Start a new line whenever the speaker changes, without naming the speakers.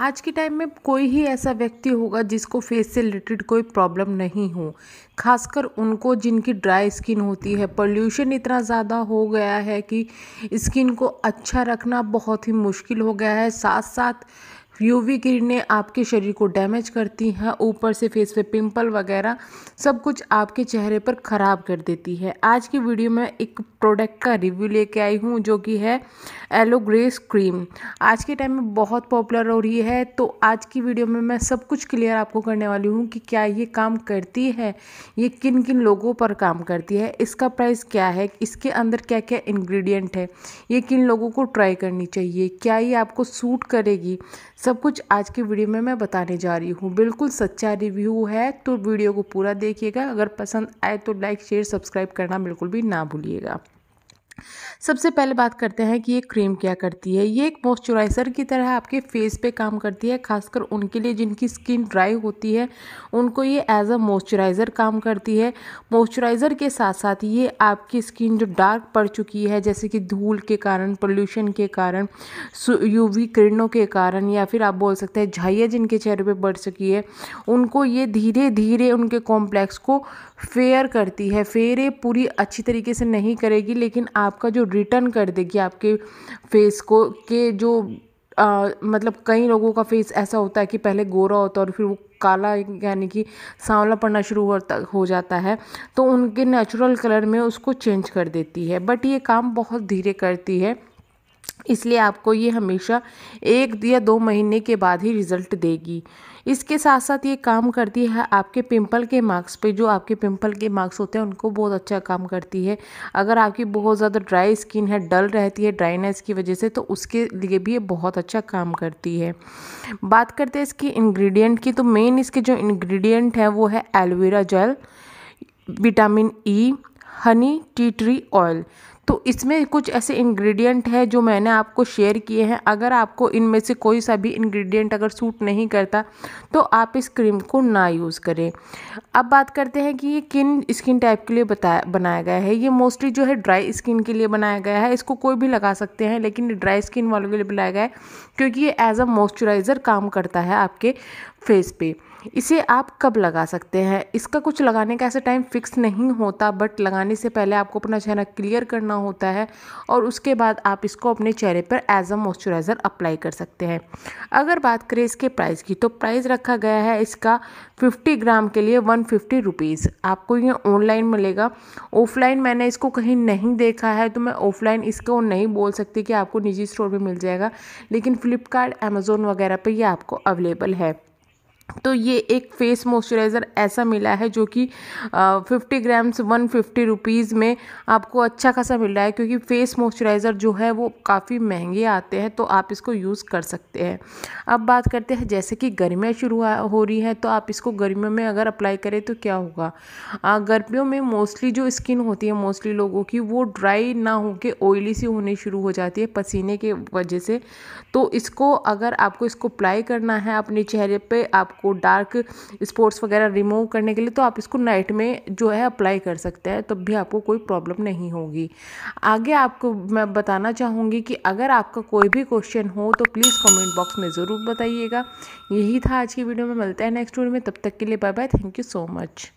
आज के टाइम में कोई ही ऐसा व्यक्ति होगा जिसको फेस से रिलेटेड कोई प्रॉब्लम नहीं हो खासकर उनको जिनकी ड्राई स्किन होती है पोल्यूशन इतना ज़्यादा हो गया है कि स्किन को अच्छा रखना बहुत ही मुश्किल हो गया है साथ साथ यूवी किरणें आपके शरीर को डैमेज करती हैं ऊपर से फेस पे पिंपल वगैरह सब कुछ आपके चेहरे पर ख़राब कर देती है आज की वीडियो में एक प्रोडक्ट का रिव्यू लेके आई हूँ जो कि है एलो ग्रेस क्रीम आज के टाइम में बहुत पॉपुलर हो रही है तो आज की वीडियो में मैं सब कुछ क्लियर आपको करने वाली हूँ कि क्या ये काम करती है ये किन किन लोगों पर काम करती है इसका प्राइस क्या है इसके अंदर क्या क्या इन्ग्रीडियंट है ये किन लोगों को ट्राई करनी चाहिए क्या ये आपको सूट करेगी सब सब कुछ आज की वीडियो में मैं बताने जा रही हूँ बिल्कुल सच्चा रिव्यू है तो वीडियो को पूरा देखिएगा अगर पसंद आए तो लाइक शेयर सब्सक्राइब करना बिल्कुल भी ना भूलिएगा सबसे पहले बात करते हैं कि ये क्रीम क्या करती है ये एक मॉइस्चराइज़र की तरह आपके फेस पे काम करती है खासकर उनके लिए जिनकी स्किन ड्राई होती है उनको ये एज अ मॉइस्चराइज़र काम करती है मॉइस्चराइज़र के साथ साथ ये आपकी स्किन जो डार्क पड़ चुकी है जैसे कि धूल के कारण पोल्यूशन के कारण यूवी किरणों के कारण या फिर आप बोल सकते हैं झाइया जिनके चेहरे पर बढ़ चुकी है उनको ये धीरे धीरे उनके कॉम्प्लेक्स को फेयर करती है फेयर पूरी अच्छी तरीके से नहीं करेगी लेकिन आपका जो रिटर्न कर देगी आपके फेस को के जो आ, मतलब कई लोगों का फेस ऐसा होता है कि पहले गोरा होता है और फिर वो काला यानी कि सांवला पड़ना शुरू होता हो जाता है तो उनके नेचुरल कलर में उसको चेंज कर देती है बट ये काम बहुत धीरे करती है इसलिए आपको ये हमेशा एक या दो महीने के बाद ही रिज़ल्ट देगी इसके साथ साथ ये काम करती है आपके पिंपल के मार्क्स पे जो आपके पिंपल के मार्क्स होते हैं उनको बहुत अच्छा काम करती है अगर आपकी बहुत ज़्यादा ड्राई स्किन है डल रहती है ड्राइनेस की वजह से तो उसके लिए भी ये बहुत अच्छा काम करती है बात करते हैं इसकी इंग्रेडिएंट की तो मेन इसके जो इन्ग्रीडियंट हैं वो है aloe vera gel vitamin E honey tea tree oil तो इसमें कुछ ऐसे इंग्रेडिएंट है जो मैंने आपको शेयर किए हैं अगर आपको इनमें से कोई सा भी इंग्रेडिएंट अगर सूट नहीं करता तो आप इस क्रीम को ना यूज़ करें अब बात करते हैं कि ये किन स्किन टाइप के लिए बताया बनाया गया है ये मोस्टली जो है ड्राई स्किन के लिए बनाया गया है इसको कोई भी लगा सकते हैं लेकिन ड्राई स्किन वालों के लिए बनाया गया है क्योंकि ये एज अ मॉइस्चराइज़र काम करता है आपके फेस पे इसे आप कब लगा सकते हैं इसका कुछ लगाने का ऐसा टाइम फिक्स नहीं होता बट लगाने से पहले आपको अपना चेहरा क्लियर करना होता है और उसके बाद आप इसको अपने चेहरे पर एज अ मॉइस्चराइज़र अप्लाई कर सकते हैं अगर बात करें इसके प्राइस की तो प्राइस रखा गया है इसका फिफ्टी ग्राम के लिए वन फिफ्टी रुपीज़ आपको ये ऑनलाइन मिलेगा ऑफलाइन मैंने इसको कहीं नहीं देखा है तो मैं ऑफलाइन इसको नहीं बोल सकती कि आपको निजी स्टोर में मिल जाएगा लेकिन फ्लिपकार्ट अमेज़ोन वगैरह पर यह आपको अवेलेबल है तो ये एक फेस मॉइस्चराइज़र ऐसा मिला है जो कि fifty grams one fifty rupees में आपको अच्छा खासा मिल रहा है क्योंकि फेस मॉइस्चराइज़र जो है वो काफ़ी महंगे आते हैं तो आप इसको यूज़ कर सकते हैं अब बात करते हैं जैसे कि गर्मियाँ शुरू हो रही हैं तो आप इसको गर्मियों में अगर अप्लाई करें तो क्या होगा गर्मियों में मोस्टली जो स्किन होती है मोस्टली लोगों की वो ड्राई ना होकर ऑयली सी होनी शुरू हो जाती है पसीने के वजह से तो इसको अगर आपको इसको अप्लाई करना है अपने चेहरे पर आप आपको डार्क स्पॉट्स वगैरह रिमूव करने के लिए तो आप इसको नाइट में जो है अप्लाई कर सकते हैं तब भी आपको कोई प्रॉब्लम नहीं होगी आगे आपको मैं बताना चाहूँगी कि अगर आपका कोई भी क्वेश्चन हो तो प्लीज़ कमेंट बॉक्स में ज़रूर बताइएगा यही था आज की वीडियो में मिलते हैं नेक्स्ट वीडियो में तब तक के लिए bye bye thank you so much